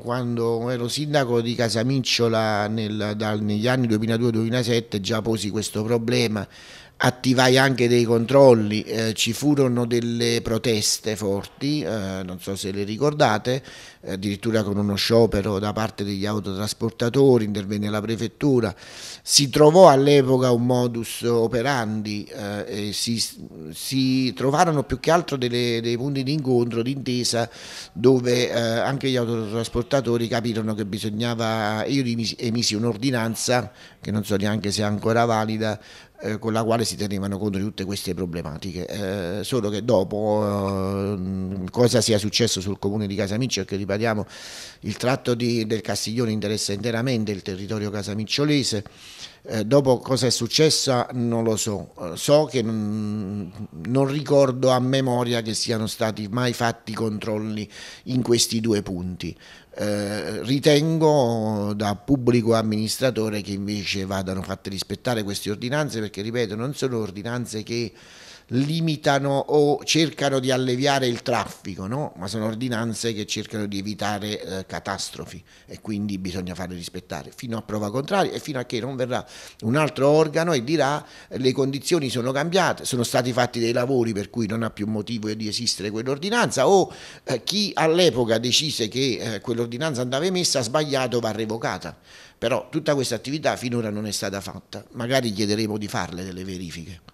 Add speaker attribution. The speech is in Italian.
Speaker 1: quando ero sindaco di Casamicciola nel, dal, negli anni 2002-2007 già posi questo problema attivai anche dei controlli, eh, ci furono delle proteste forti, eh, non so se le ricordate, addirittura con uno sciopero da parte degli autotrasportatori, intervenne la prefettura, si trovò all'epoca un modus operandi, eh, e si, si, trovarono più che altro delle, dei punti di incontro, di intesa, dove eh, anche gli autotrasportatori capirono che bisognava, io emisi un'ordinanza, che non so neanche se è ancora valida, eh, con la quale si tenevano conto di tutte queste problematiche. Eh, solo che dopo eh, cosa sia successo sul comune di Casamiccio, che ripariamo il tratto di, del Castiglione interessa interamente il territorio casamicciolese, eh, dopo cosa è successo non lo so, eh, so che non, non, ricordo a memoria che siano stati mai fatti controlli in questi due punti. Eh, ritengo da pubblico amministratore che invece vadano fatte rispettare queste ordinanze perché ripeto non sono ordinanze che limitano o cercano di alleviare il traffico, no? ma sono ordinanze che cercano di evitare eh, catastrofi e quindi bisogna farle rispettare fino a prova contraria e fino a che non verrà un altro organo e dirà le condizioni sono cambiate, sono stati fatti dei lavori per cui non ha più motivo di esistere quell'ordinanza o eh, chi all'epoca decise che eh, quell'ordinanza andava emessa ha sbagliato, va revocata. Però tutta questa attività finora non è stata fatta, magari chiederemo di farle delle verifiche.